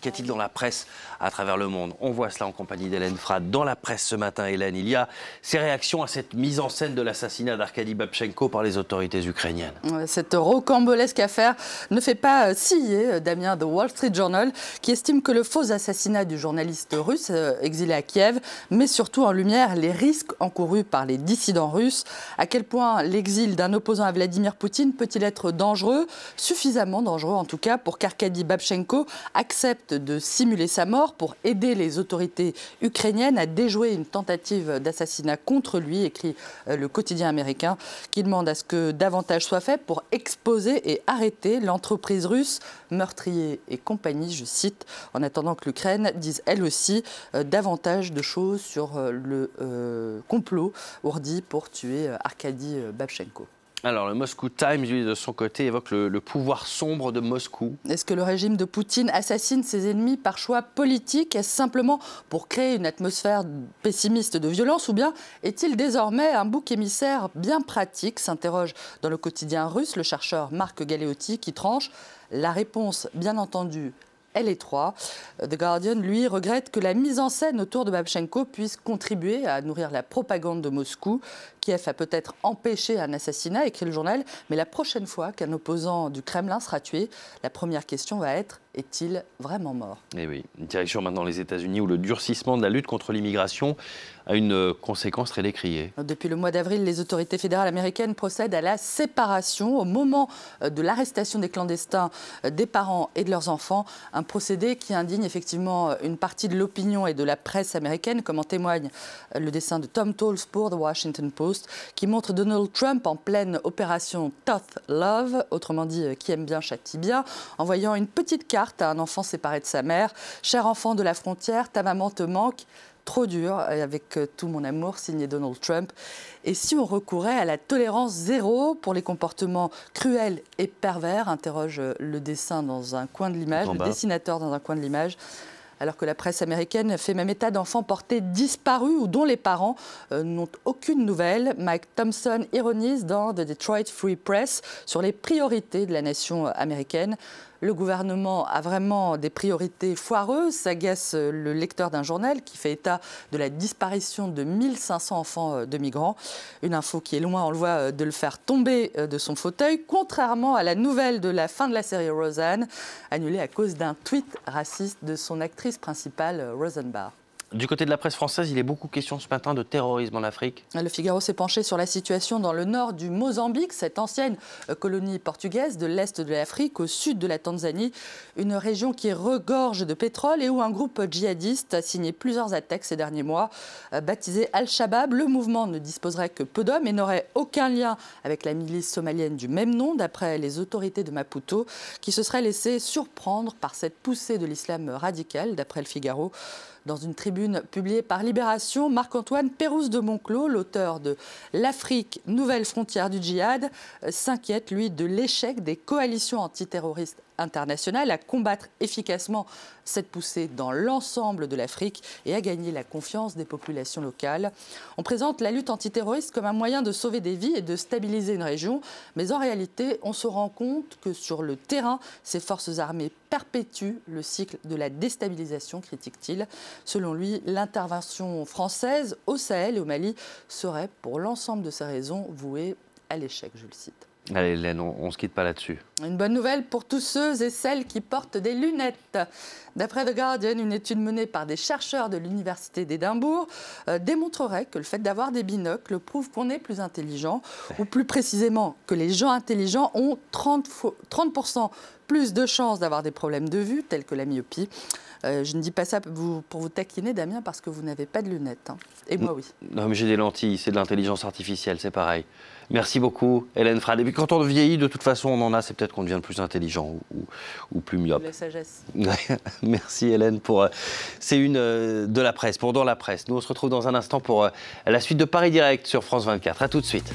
Qu'y a-t-il dans la presse à travers le monde On voit cela en compagnie d'Hélène Frad. Dans la presse ce matin, Hélène, il y a ses réactions à cette mise en scène de l'assassinat d'Arkady Babchenko par les autorités ukrainiennes. Cette rocambolesque affaire ne fait pas scier euh, Damien de Wall Street Journal, qui estime que le faux assassinat du journaliste russe euh, exilé à Kiev met surtout en lumière les risques encourus par les dissidents russes. À quel point l'exil d'un opposant à Vladimir Poutine peut-il être dangereux Suffisamment dangereux en tout cas pour qu'Arkady Babchenko accepte de simuler sa mort pour aider les autorités ukrainiennes à déjouer une tentative d'assassinat contre lui, écrit euh, le quotidien américain, qui demande à ce que davantage soit fait pour exposer et arrêter l'entreprise russe, meurtrier et compagnie, je cite, en attendant que l'Ukraine dise elle aussi euh, davantage de choses sur euh, le complot ourdi pour tuer Arkady Babchenko. Alors, le Moscow Times, lui, de son côté, évoque le, pouvoir sombre de Moscou. Est-ce que le régime de Poutine assassine ses ennemis par choix politique Est-ce simplement pour créer une atmosphère pessimiste de violence Ou bien est-il désormais un bouc émissaire bien pratique s'interroge dans le quotidien russe le chercheur Marc Galeotti qui tranche. La réponse, bien entendu, elle est trois. The Guardian, lui, regrette que la mise en scène autour de Babchenko puisse contribuer à nourrir la propagande de Moscou, Kiev a peut-être empêché un assassinat, écrit le journal, mais la prochaine fois qu'un opposant du Kremlin sera tué, la première question va être est-il vraiment mort Eh oui, une direction maintenant les États-Unis où le durcissement de la lutte contre l'immigration a une euh, conséquence très décriée. Depuis le mois d'avril, les autorités fédérales américaines procèdent à la séparation au moment euh, de l'arrestation des clandestins euh, des parents et de leurs enfants, un procédé qui indigne effectivement une partie de l'opinion et de la presse américaine, comme en témoigne le dessin de Tom Tolles pour The Washington Post qui montre Donald Trump en pleine opération Tough Love, autrement dit euh, qui aime bien châtie bien, envoyant une petite carte à un enfant séparé de sa mère. Cher enfant de la frontière, ta maman te manque trop dur, avec euh, tout mon amour, signé Donald Trump. Et si on recourait à la tolérance zéro pour les comportements cruels et pervers, interroge euh, le dessin dans un coin de l'image, le dessinateur dans un coin de l'image alors que la presse américaine fait même état d'enfants portés disparus ou dont les parents euh, n'ont aucune nouvelle. Mike Thompson ironise dans The Detroit Free Press sur les priorités de la nation américaine le gouvernement a vraiment des priorités foireuses. s'agace euh, le lecteur d'un journal qui fait état de la disparition de 1500 enfants euh, de migrants. Une info qui est loin, on le voit, euh, de le faire tomber de son fauteuil, contrairement à la nouvelle de la fin de la série Roseanne, annulée à cause d'un tweet raciste de son actrice principale, Rosenbach. Du côté de la presse française, il est beaucoup question ce matin de terrorisme en Afrique. Le Figaro s'est penché sur la situation dans le nord du Mozambique, cette ancienne colonie portugaise de l'est de l'Afrique au sud de la Tanzanie, une région qui regorge de pétrole et où un groupe djihadiste a signé plusieurs attaques ces derniers mois. Euh, baptisé Al-Shabaab, le mouvement ne disposerait que peu d'hommes et n'aurait aucun lien avec la milice somalienne du même nom, d'après les autorités de Maputo, qui se serait laissé surprendre par cette poussée de l'islam radical, d'après le Figaro. Dans une tribune publiée par Libération, Marc-Antoine Pérouse de Monclos, l'auteur de L'Afrique, nouvelle frontière du djihad, euh, s'inquiète, lui, de l'échec des coalitions antiterroristes International à combattre efficacement cette poussée dans l'ensemble de l'Afrique et à gagner la confiance des populations locales. On présente la lutte antiterroriste comme un moyen de sauver des vies et de stabiliser une région, mais en réalité, on se rend compte que sur le terrain, ces forces armées perpétuent le cycle de la déstabilisation, critique-t-il. Selon lui, l'intervention française au Sahel et au Mali serait, pour l'ensemble de ces raisons, vouée à l'échec, je le cite. Allez Hélène, on, ne se quitte pas là-dessus. Une bonne nouvelle pour tous ceux et celles qui portent des lunettes. D'après The Guardian, une étude menée par des chercheurs de l'Université d'Édimbourg euh, démontrerait que le fait d'avoir des binocles prouve qu'on est plus intelligent, ou plus précisément que les gens intelligents ont 30%, 30 plus de chances d'avoir des problèmes de vue tels que la myopie euh, je ne dis pas ça pour vous, taquiner, Damien, parce que vous n'avez pas de lunettes. Hein. Et moi, oui. Non, mais j'ai des lentilles, c'est de l'intelligence artificielle, c'est pareil. Merci beaucoup, Hélène Frade. Et puis quand on vieillit, de toute façon, on en a, c'est peut-être qu'on devient plus intelligent ou, plus myope. La sagesse. Merci, Hélène, pour. Euh, c'est une euh, de la presse, pour Dans la presse. Nous, on se retrouve dans un instant pour la suite de Paris Direct sur France 24. À tout de suite.